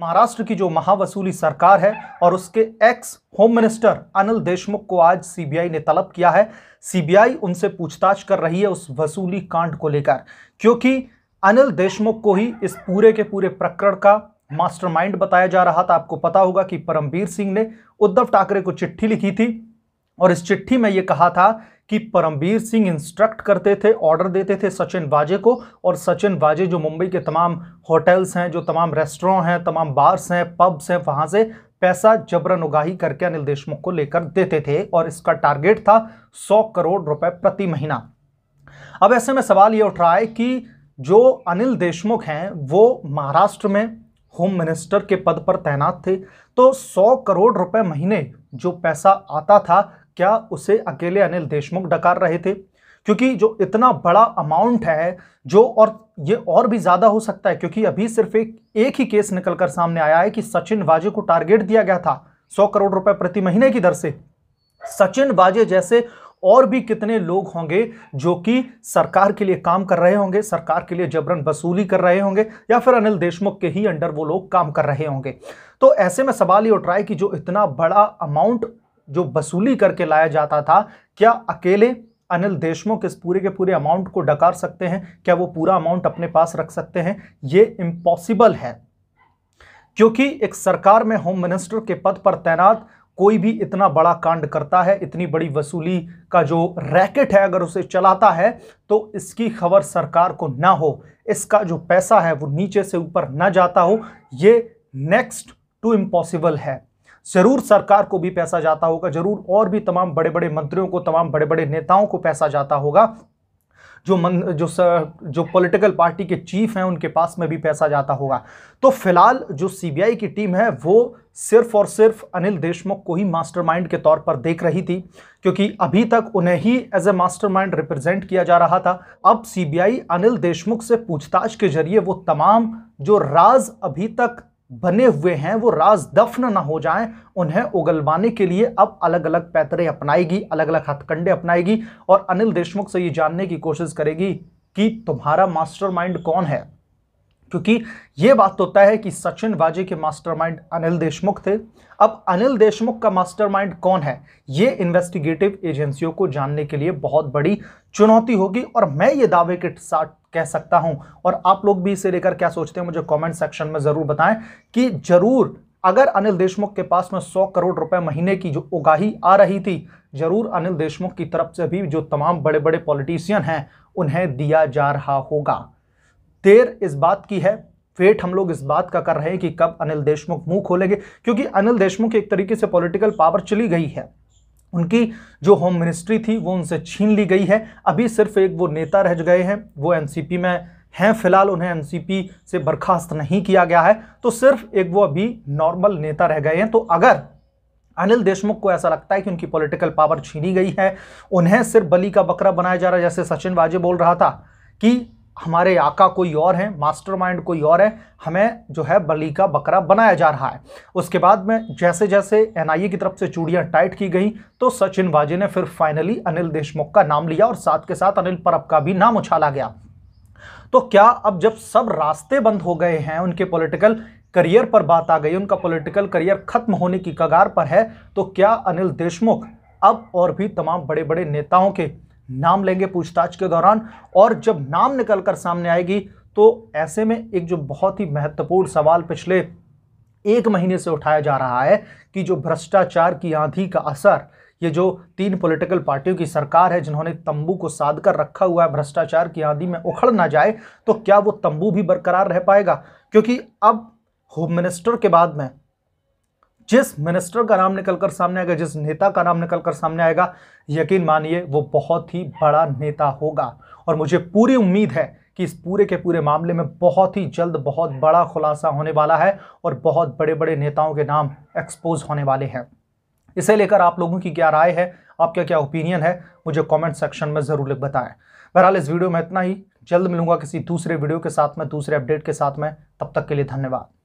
महाराष्ट्र की जो महावसूली सरकार है और उसके ex home minister Anil Deshmukh को आज सीबीआई ने तलब किया है सीबीआई उनसे पूछताछ कर रही है उस वसूली कांड को लेकर क्योंकि अनिल देशमुख को ही इस पूरे के पूरे प्रकरण का मास्टरमाइंड बताया जा रहा था आपको पता होगा कि परमवीर सिंह ने उद्धव ठाकरे को चिट्ठी लिखी थी और इस चिट्ठी में यह कहा था कि परमवीर सिंह इंस्ट्रक्ट करते थे ऑर्डर देते थे सचिन वाजे को और सचिन वाजे जो मुंबई के तमाम होटल्स हैं जो तमाम रेस्टोरेंट हैं तमाम बार्स हैं पब्स हैं वहाँ से पैसा जबरन उगाही करके अनिल देशमुख को लेकर देते थे और इसका टारगेट था 100 करोड़ रुपए प्रति महीना अब ऐसे में सवाल ये उठ रहा है कि जो अनिल देशमुख हैं वो महाराष्ट्र में होम मिनिस्टर के पद पर तैनात थे तो 100 करोड़ रुपए महीने जो पैसा आता था क्या उसे अकेले अनिल देशमुख डकार रहे थे क्योंकि जो इतना बड़ा अमाउंट है जो और ये और भी ज़्यादा हो सकता है क्योंकि अभी सिर्फ एक एक ही केस निकल कर सामने आया है कि सचिन वाजे को टारगेट दिया गया था सौ करोड़ रुपए प्रति महीने की दर से सचिन वाजे जैसे और भी कितने लोग होंगे जो कि सरकार के लिए काम कर रहे होंगे सरकार के लिए जबरन वसूली कर रहे होंगे या फिर अनिल देशमुख के ही अंडर वो लोग काम कर रहे होंगे तो ऐसे में सवाल ये उठ रहा है कि जो इतना बड़ा अमाउंट जो वसूली करके लाया जाता था क्या अकेले अनिल देशमुख इस पूरे के पूरे अमाउंट को डकार सकते हैं क्या वो पूरा अमाउंट अपने पास रख सकते हैं ये इम्पॉसिबल है क्योंकि एक सरकार में होम मिनिस्टर के पद पर तैनात कोई भी इतना बड़ा कांड करता है इतनी बड़ी वसूली का जो रैकेट है अगर उसे चलाता है तो इसकी खबर सरकार को ना हो इसका जो पैसा है वो नीचे से ऊपर ना जाता हो ये नेक्स्ट टू इम्पॉसिबल है जरूर सरकार को भी पैसा जाता होगा जरूर और भी तमाम बड़े बड़े मंत्रियों को तमाम बड़े बड़े नेताओं को पैसा जाता होगा जो मन जो जो पॉलिटिकल पार्टी के चीफ हैं उनके पास में भी पैसा जाता होगा तो फिलहाल जो सीबीआई की टीम है वो सिर्फ और सिर्फ अनिल देशमुख को ही मास्टरमाइंड के तौर पर देख रही थी क्योंकि अभी तक उन्हें ही एज ए मास्टरमाइंड रिप्रेजेंट किया जा रहा था अब सीबीआई अनिल देशमुख से पूछताछ के जरिए वो तमाम जो राज अभी तक बने हुए हैं वो राज दफन ना हो जाएं उन्हें उगलवाने के लिए अब अलग अलग पैतरे अपनाएगी अलग अलग हथकंडे अपनाएगी और अनिल देशमुख से ये जानने की कोशिश करेगी कि तुम्हारा मास्टरमाइंड कौन है क्योंकि ये बात तो तय है कि सचिन बाजे के मास्टरमाइंड अनिल देशमुख थे अब अनिल देशमुख का मास्टरमाइंड कौन है ये इन्वेस्टिगेटिव एजेंसियों को जानने के लिए बहुत बड़ी चुनौती होगी और मैं ये दावे के साथ कह सकता हूं और आप लोग भी इसे लेकर क्या सोचते हैं मुझे कमेंट सेक्शन में ज़रूर बताएं कि ज़रूर अगर अनिल देशमुख के पास में 100 करोड़ रुपए महीने की जो उगाही आ रही थी जरूर अनिल देशमुख की तरफ से भी जो तमाम बड़े बड़े पॉलिटिशियन हैं उन्हें दिया जा रहा होगा देर इस बात की है वेट हम लोग इस बात का कर रहे हैं कि कब अनिल देशमुख मुंह खोलेंगे क्योंकि अनिल देशमुख एक तरीके से पॉलिटिकल पावर चली गई है उनकी जो होम मिनिस्ट्री थी वो उनसे छीन ली गई है अभी सिर्फ एक वो नेता रह गए हैं वो एनसीपी में हैं फिलहाल उन्हें एनसीपी से बर्खास्त नहीं किया गया है तो सिर्फ एक वो अभी नॉर्मल नेता रह गए हैं तो अगर अनिल देशमुख को ऐसा लगता है कि उनकी पॉलिटिकल पावर छीनी गई है उन्हें सिर्फ बली का बकरा बनाया जा रहा है जैसे सचिन वाजे बोल रहा था कि हमारे आका कोई और हैं मास्टरमाइंड कोई और है हमें जो है बली का बकरा बनाया जा रहा है उसके बाद में जैसे जैसे एनआईए की तरफ से चूड़ियाँ टाइट की गई तो सचिन बाजे ने फिर फाइनली अनिल देशमुख का नाम लिया और साथ के साथ अनिल परब का भी नाम उछाला गया तो क्या अब जब सब रास्ते बंद हो गए हैं उनके पॉलिटिकल करियर पर बात आ गई उनका पॉलिटिकल करियर खत्म होने की कगार पर है तो क्या अनिल देशमुख अब और भी तमाम बड़े बड़े नेताओं के नाम लेंगे पूछताछ के दौरान और जब नाम निकल कर सामने आएगी तो ऐसे में एक जो बहुत ही महत्वपूर्ण सवाल पिछले एक महीने से उठाया जा रहा है कि जो भ्रष्टाचार की आंधी का असर ये जो तीन पॉलिटिकल पार्टियों की सरकार है जिन्होंने तंबू को साध कर रखा हुआ है भ्रष्टाचार की आंधी में उखड़ ना जाए तो क्या वो तंबू भी बरकरार रह पाएगा क्योंकि अब होम मिनिस्टर के बाद में जिस मिनिस्टर का नाम निकलकर सामने आएगा जिस नेता का नाम निकलकर सामने आएगा यकीन मानिए वो बहुत ही बड़ा नेता होगा और मुझे पूरी उम्मीद है कि इस पूरे के पूरे मामले में बहुत ही जल्द बहुत बड़ा खुलासा होने वाला है और बहुत बड़े बड़े नेताओं के नाम एक्सपोज होने वाले हैं इसे लेकर आप लोगों की क्या राय है आपका क्या ओपिनियन है मुझे कमेंट सेक्शन में ज़रूर बताएं बहरहाल इस वीडियो में इतना ही जल्द मिलूंगा किसी दूसरे वीडियो के साथ में दूसरे अपडेट के साथ में तब तक के लिए धन्यवाद